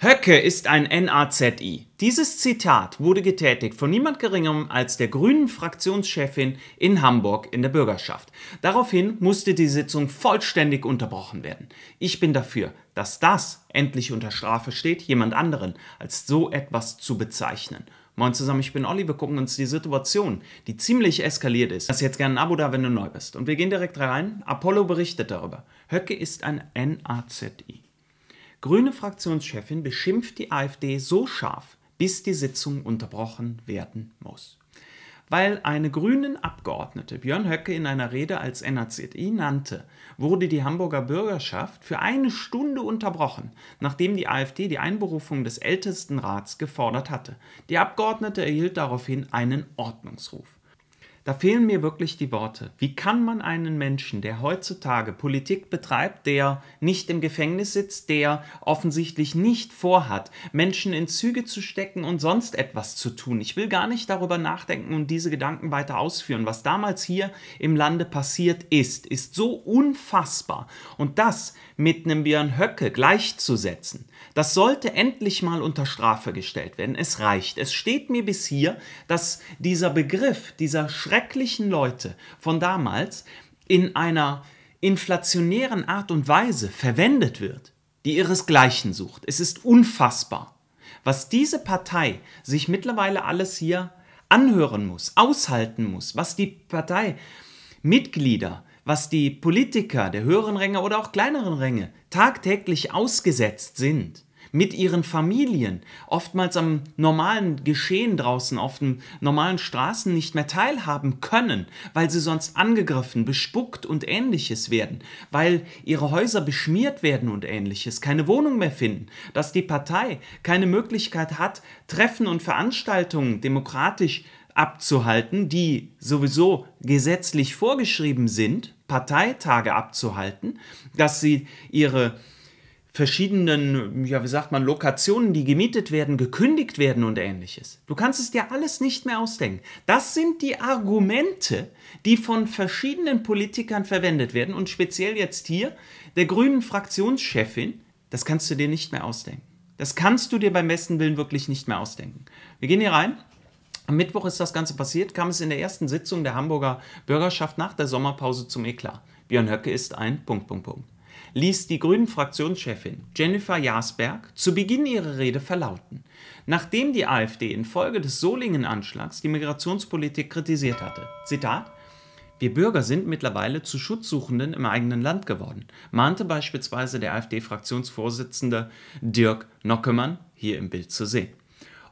Höcke ist ein NAZI. Dieses Zitat wurde getätigt von niemand geringerem als der grünen Fraktionschefin in Hamburg in der Bürgerschaft. Daraufhin musste die Sitzung vollständig unterbrochen werden. Ich bin dafür, dass das endlich unter Strafe steht, jemand anderen als so etwas zu bezeichnen. Moin zusammen, ich bin Olli. Wir gucken uns die Situation, die ziemlich eskaliert ist. Lass jetzt gerne ein Abo da, wenn du neu bist. Und wir gehen direkt rein. Apollo berichtet darüber. Höcke ist ein NAZI. Grüne Fraktionschefin beschimpft die AfD so scharf, bis die Sitzung unterbrochen werden muss. Weil eine grünen Abgeordnete Björn Höcke in einer Rede als NAZI nannte, wurde die Hamburger Bürgerschaft für eine Stunde unterbrochen, nachdem die AfD die Einberufung des Ältestenrats gefordert hatte. Die Abgeordnete erhielt daraufhin einen Ordnungsruf. Da fehlen mir wirklich die Worte. Wie kann man einen Menschen, der heutzutage Politik betreibt, der nicht im Gefängnis sitzt, der offensichtlich nicht vorhat, Menschen in Züge zu stecken und sonst etwas zu tun? Ich will gar nicht darüber nachdenken und diese Gedanken weiter ausführen. Was damals hier im Lande passiert ist, ist so unfassbar. Und das mit einem Björn Höcke gleichzusetzen, das sollte endlich mal unter Strafe gestellt werden. Es reicht. Es steht mir bis hier, dass dieser Begriff dieser schrecklichen Leute von damals in einer inflationären Art und Weise verwendet wird, die ihresgleichen sucht. Es ist unfassbar, was diese Partei sich mittlerweile alles hier anhören muss, aushalten muss, was die Parteimitglieder, was die Politiker der höheren Ränge oder auch kleineren Ränge tagtäglich ausgesetzt sind mit ihren Familien, oftmals am normalen Geschehen draußen, auf den normalen Straßen nicht mehr teilhaben können, weil sie sonst angegriffen, bespuckt und ähnliches werden, weil ihre Häuser beschmiert werden und ähnliches, keine Wohnung mehr finden, dass die Partei keine Möglichkeit hat, Treffen und Veranstaltungen demokratisch abzuhalten, die sowieso gesetzlich vorgeschrieben sind, Parteitage abzuhalten, dass sie ihre verschiedenen, ja, wie sagt man, Lokationen, die gemietet werden, gekündigt werden und ähnliches. Du kannst es dir alles nicht mehr ausdenken. Das sind die Argumente, die von verschiedenen Politikern verwendet werden und speziell jetzt hier der grünen Fraktionschefin, das kannst du dir nicht mehr ausdenken. Das kannst du dir beim besten Willen wirklich nicht mehr ausdenken. Wir gehen hier rein. Am Mittwoch ist das Ganze passiert, kam es in der ersten Sitzung der Hamburger Bürgerschaft nach der Sommerpause zum Eklat. Björn Höcke ist ein Punkt, Punkt, Punkt ließ die Grünen-Fraktionschefin Jennifer Jasberg zu Beginn ihrer Rede verlauten, nachdem die AfD infolge des Solingen-Anschlags die Migrationspolitik kritisiert hatte. Zitat: Wir Bürger sind mittlerweile zu Schutzsuchenden im eigenen Land geworden, mahnte beispielsweise der AfD-Fraktionsvorsitzende Dirk Nockemann, hier im Bild zu sehen.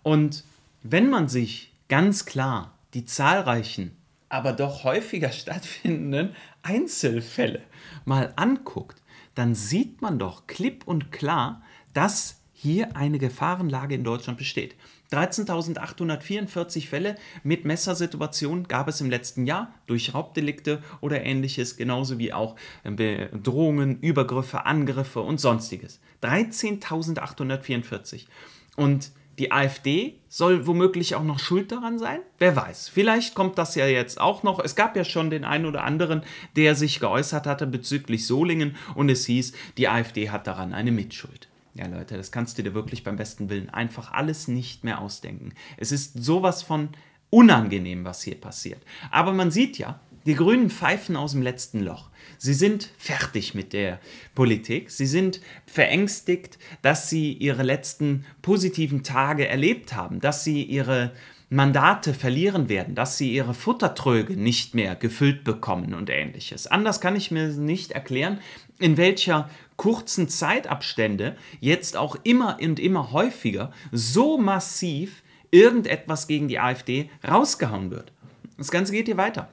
Und wenn man sich ganz klar die zahlreichen aber doch häufiger stattfindenden Einzelfälle mal anguckt, dann sieht man doch klipp und klar, dass hier eine Gefahrenlage in Deutschland besteht. 13.844 Fälle mit Messersituationen gab es im letzten Jahr durch Raubdelikte oder ähnliches, genauso wie auch äh, Bedrohungen, Übergriffe, Angriffe und sonstiges. 13.844. Und die AfD soll womöglich auch noch schuld daran sein? Wer weiß. Vielleicht kommt das ja jetzt auch noch. Es gab ja schon den einen oder anderen, der sich geäußert hatte bezüglich Solingen und es hieß, die AfD hat daran eine Mitschuld. Ja, Leute, das kannst du dir wirklich beim besten Willen einfach alles nicht mehr ausdenken. Es ist sowas von unangenehm, was hier passiert. Aber man sieht ja, die Grünen pfeifen aus dem letzten Loch. Sie sind fertig mit der Politik. Sie sind verängstigt, dass sie ihre letzten positiven Tage erlebt haben, dass sie ihre Mandate verlieren werden, dass sie ihre Futtertröge nicht mehr gefüllt bekommen und ähnliches. Anders kann ich mir nicht erklären, in welcher kurzen Zeitabstände jetzt auch immer und immer häufiger so massiv irgendetwas gegen die AfD rausgehauen wird. Das Ganze geht hier weiter.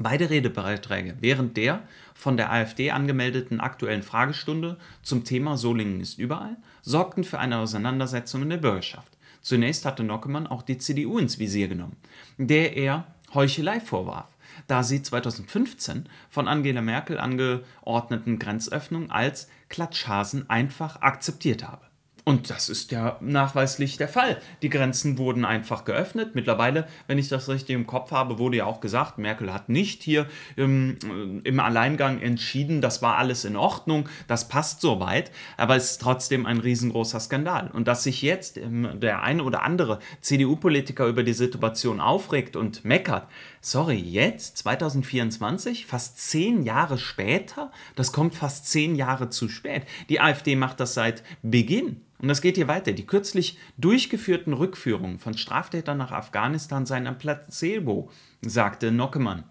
Beide Redebeiträge während der von der AfD angemeldeten Aktuellen Fragestunde zum Thema Solingen ist überall sorgten für eine Auseinandersetzung in der Bürgerschaft. Zunächst hatte Nockemann auch die CDU ins Visier genommen, der er Heuchelei vorwarf, da sie 2015 von Angela Merkel angeordneten Grenzöffnung als Klatschhasen einfach akzeptiert habe. Und das ist ja nachweislich der Fall. Die Grenzen wurden einfach geöffnet. Mittlerweile, wenn ich das richtig im Kopf habe, wurde ja auch gesagt, Merkel hat nicht hier im, ähm, äh, im Alleingang entschieden, das war alles in Ordnung, das passt soweit. Aber es ist trotzdem ein riesengroßer Skandal. Und dass sich jetzt ähm, der eine oder andere CDU-Politiker über die Situation aufregt und meckert, sorry, jetzt, 2024, fast zehn Jahre später, das kommt fast zehn Jahre zu spät. Die AfD macht das seit Beginn und das geht hier weiter. Die kürzlich durchgeführten Rückführungen von Straftätern nach Afghanistan seien ein Placebo, sagte Nockemann.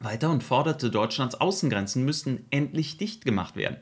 Weiter und forderte, Deutschlands Außengrenzen müssten endlich dicht gemacht werden.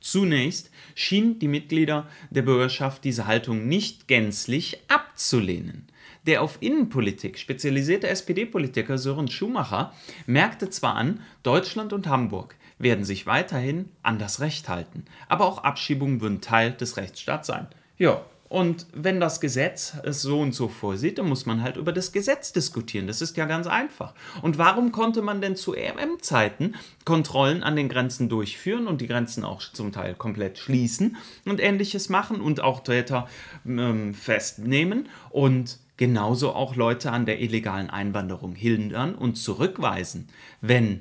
Zunächst schienen die Mitglieder der Bürgerschaft diese Haltung nicht gänzlich abzulehnen. Der auf Innenpolitik spezialisierte SPD-Politiker Sören Schumacher merkte zwar an, Deutschland und Hamburg werden sich weiterhin an das Recht halten. Aber auch Abschiebungen würden Teil des Rechtsstaats sein. Ja, und wenn das Gesetz es so und so vorsieht, dann muss man halt über das Gesetz diskutieren. Das ist ja ganz einfach. Und warum konnte man denn zu emm zeiten Kontrollen an den Grenzen durchführen und die Grenzen auch zum Teil komplett schließen und ähnliches machen und auch Täter ähm, festnehmen und genauso auch Leute an der illegalen Einwanderung hindern und zurückweisen, wenn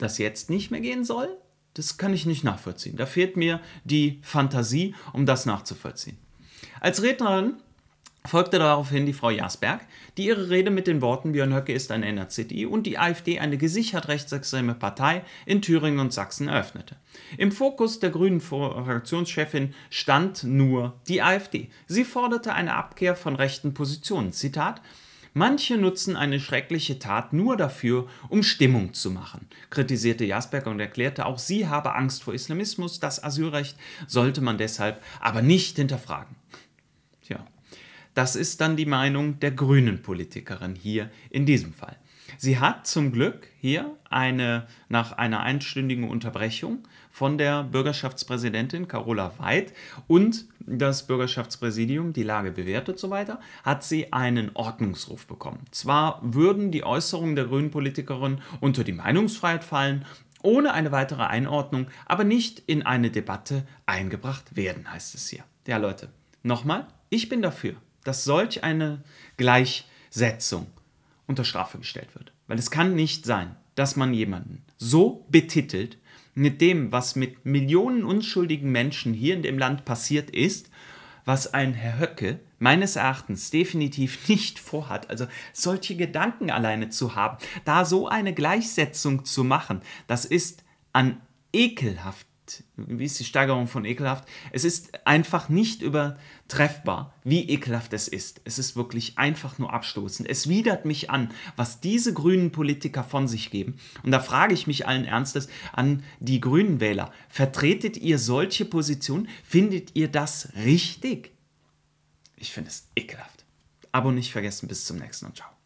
das jetzt nicht mehr gehen soll, das kann ich nicht nachvollziehen. Da fehlt mir die Fantasie, um das nachzuvollziehen. Als Rednerin folgte daraufhin die Frau Jasberg, die ihre Rede mit den Worten Björn Höcke ist ein NRZI und die AfD eine gesichert rechtsextreme Partei in Thüringen und Sachsen eröffnete. Im Fokus der grünen Fraktionschefin stand nur die AfD. Sie forderte eine Abkehr von rechten Positionen. Zitat Manche nutzen eine schreckliche Tat nur dafür, um Stimmung zu machen, kritisierte Jasperger und erklärte, auch sie habe Angst vor Islamismus, das Asylrecht sollte man deshalb aber nicht hinterfragen. Tja, das ist dann die Meinung der grünen Politikerin hier in diesem Fall. Sie hat zum Glück hier eine, nach einer einstündigen Unterbrechung von der Bürgerschaftspräsidentin Carola Weid und das Bürgerschaftspräsidium die Lage bewertet und so weiter, hat sie einen Ordnungsruf bekommen. Zwar würden die Äußerungen der grünen Politikerin unter die Meinungsfreiheit fallen, ohne eine weitere Einordnung, aber nicht in eine Debatte eingebracht werden, heißt es hier. Ja Leute, nochmal, ich bin dafür, dass solch eine Gleichsetzung unter Strafe gestellt wird. Weil es kann nicht sein, dass man jemanden so betitelt mit dem, was mit Millionen unschuldigen Menschen hier in dem Land passiert ist, was ein Herr Höcke meines Erachtens definitiv nicht vorhat. Also solche Gedanken alleine zu haben, da so eine Gleichsetzung zu machen, das ist an ekelhaft wie ist die Steigerung von ekelhaft? Es ist einfach nicht übertreffbar, wie ekelhaft es ist. Es ist wirklich einfach nur abstoßend. Es widert mich an, was diese grünen Politiker von sich geben. Und da frage ich mich allen Ernstes an die grünen Wähler. Vertretet ihr solche Positionen? Findet ihr das richtig? Ich finde es ekelhaft. Abo nicht vergessen, bis zum nächsten und ciao.